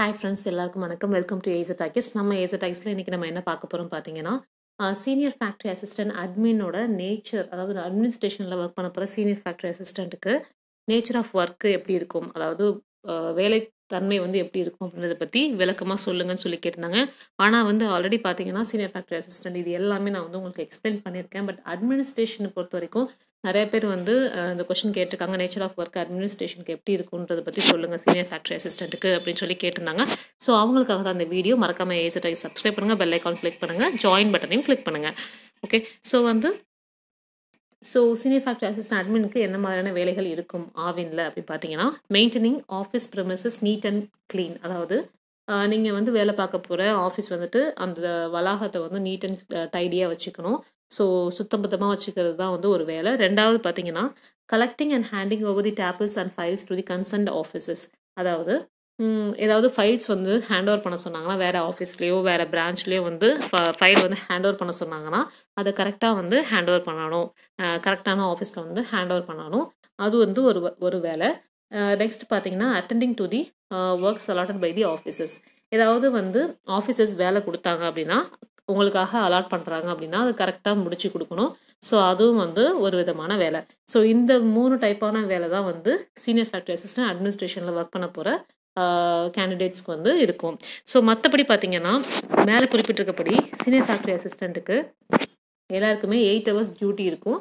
hi friends எல்லாருக்கும் வணக்கம் welcome to ஏச டாக்கிஸ் நம்ம ஏச டாக்கிஸில் இன்றைக்கி நம்ம என்ன பார்க்க போகிறோம் பார்த்தீங்கன்னா சீனியர் ஃபேக்ட்ரி அசிஸ்டன்ட் அட்மினோட நேச்சர் அதாவது அட்மினிஸ்ட்ரேஷனில் ஒர்க் பண்ண போகிற சீனியர் ஃபேக்ட்ரி அசிஸ்டண்ட்டுக்கு நேச்சர் ஆஃப் ஒர்க்கு எப்படி இருக்கும் அதாவது வேலை தன்மை வந்து எப்படி இருக்கும் அப்படின்றத பற்றி விளக்கமாக சொல்லுங்கன்னு சொல்லி கேட்டிருந்தாங்க ஆனால் வந்து ஆல்ரெடி பார்த்தீங்கன்னா சீனியர் ஃபேக்ட்ரி அசிஸ்டன்ட் இது எல்லாமே நான் வந்து உங்களுக்கு எக்ஸ்பிளைன் பண்ணியிருக்கேன் பட் அட்மினிஸ்ட்ரேஷனை பொறுத்த வரைக்கும் நிறைய பேர் வந்து அந்த கொஷின் கேட்டிருக்காங்க நேச்சர் ஆஃப் ஒர்க் அட்மினிஸ்ட்ரேஷனுக்கு எப்படி இருக்குன்றதை பற்றி சொல்லுங்கள் சீனியர் ஃபேக்ட்ரி அசிஸ்டண்ட்டுக்கு அப்படின்னு சொல்லி கேட்டிருந்தாங்க ஸோ அவங்களுக்காக தான் அந்த வீடியோ மறக்காமல் ஏசிட்டாக சப்ஸ்கிரைப் பண்ணுங்கள் பெல் ஐக்கான் கிளிக் பண்ணுங்கள் ஜாயின் பட்டனையும் கிளிக் பண்ணுங்கள் ஓகே ஸோ வந்து ஸோ சீனியர் ஃபேக்ட்ரி அசிஸ்டன்ட் அட்மினுக்கு என்ன மாதிரியான வேலைகள் இருக்கும் ஆவின்ல அப்படின்னு பார்த்தீங்கன்னா maintaining office premises neat and clean அதாவது நீங்கள் வந்து வேலை பார்க்க போகிற ஆஃபீஸ் வந்துட்டு அந்த வளாகத்தை வந்து நீட் அண்ட் டைடியாக வச்சுக்கணும் ஸோ சுத்தம் பத்தமாக வச்சுக்கிறது தான் வந்து ஒரு வேலை ரெண்டாவது பார்த்தீங்கன்னா collecting and handing over the tables and files to the concerned offices அதாவது ஏதாவது ஃபைல்ஸ் வந்து ஹேண்ட் ஓவர் பண்ண சொன்னாங்கன்னா வேறு ஆஃபீஸ்லேயோ வேறு பிரான்ச்லேயோ வந்து ஃபைல் வந்து ஹேண்ட் ஓவர் பண்ண சொன்னாங்கன்னா அதை கரெக்டாக வந்து ஹேண்ட் ஓவர் பண்ணணும் கரெக்டான ஆஃபீஸில் வந்து ஹேண்ட் ஓவர் பண்ணணும் அது வந்து ஒரு ஒரு வேலை நெக்ஸ்ட் பார்த்தீங்கன்னா attending to the works allotted by the offices ஏதாவது வந்து ஆஃபீஸஸ் வேலை கொடுத்தாங்க அப்படின்னா உங்களுக்காக அலாட் பண்ணுறாங்க அப்படின்னா அது கரெக்டாக முடிச்சு கொடுக்கணும் ஸோ அதுவும் வந்து ஒரு விதமான வேலை ஸோ இந்த மூணு டைப்பான வேலை தான் வந்து சீனியர் ஃபேக்டரி அசிஸ்டன்ட் அட்மினிஸ்ட்ரேஷனில் ஒர்க் பண்ண போகிற கேண்டிடேட்ஸ்க்கு வந்து இருக்கும் ஸோ மற்றபடி பார்த்தீங்கன்னா மேலே குறிப்பிட்டிருக்கப்படி சீனியர் ஃபேக்ட்ரி அசிஸ்டண்ட்டுக்கு எல்லாருக்குமே எயிட் ஹவர்ஸ் டியூட்டி இருக்கும்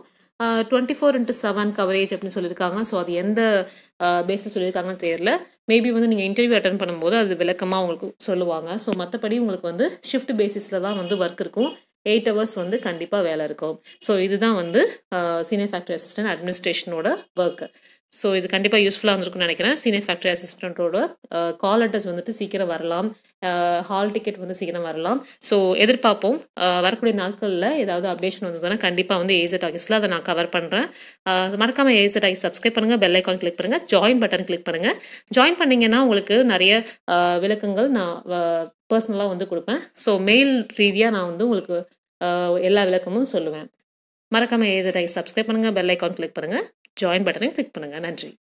twenty four into seven coverage அப்படின்னு சொல்லியிருக்காங்க ஸோ அது எந்த பேஸில் சொல்லியிருக்காங்கன்னு தெரியல மேபி வந்து நீங்கள் இன்டர்வியூ அட்டன் பண்ணும்போது அது விளக்கமாக உங்களுக்கு சொல்லுவாங்க ஸோ மற்றபடி உங்களுக்கு வந்து ஷிஃப்ட் பேசிஸில் தான் வந்து ஒர்க் இருக்கும் எயிட் ஹவர்ஸ் வந்து கண்டிப்பாக வேலை இருக்கும் ஸோ இதுதான் வந்து சீனியர் ஃபேக்ட்ரி அசிஸ்டன்ட் அட்மினிஸ்ட்ரேஷனோட ஒர்க்கு ஸோ இது கண்டிப்பாக யூஸ்ஃபுல்லாக இருந்திருக்குன்னு நினைக்கிறேன் சீனியர் ஃபேக்டரி அசிஸ்டண்ட்டோட கால் அட்ரஸ் வந்துட்டு சீக்கிரம் வரலாம் ஹால் டிக்கெட் வந்து சீக்கிரம் வரலாம் ஸோ எதிர்பார்ப்போம் வரக்கூடிய நாட்களில் ஏதாவது அப்டேஷன் வந்ததுன்னா கண்டிப்பாக வந்து ஏசட் ஆகிஸில் அதை நான் கவர் பண்ணுறேன் மறக்காமல் ஏசட் ஆகி சப்ஸ்கிரைப் பண்ணுங்கள் பெல் ஐக்கான் கிளிக் பண்ணுங்கள் ஜாயின் பட்டன் கிளிக் பண்ணுங்கள் ஜாயின் பண்ணிங்கன்னா உங்களுக்கு நிறைய விளக்கங்கள் நான் பர்சனலாக வந்து கொடுப்பேன் ஸோ மெயில் ரீதியாக நான் வந்து உங்களுக்கு எல்லா விளக்கமும் சொல்லுவேன் மறக்காமல் ஏஜ் சப்ஸ்கிரைப் பண்ணுங்கள் பெல் ஐக்கான் கிளிக் பண்ணுங்கள் ஜாயின் பட்டனையும் கிளிக் பண்ணுங்கள் நன்றி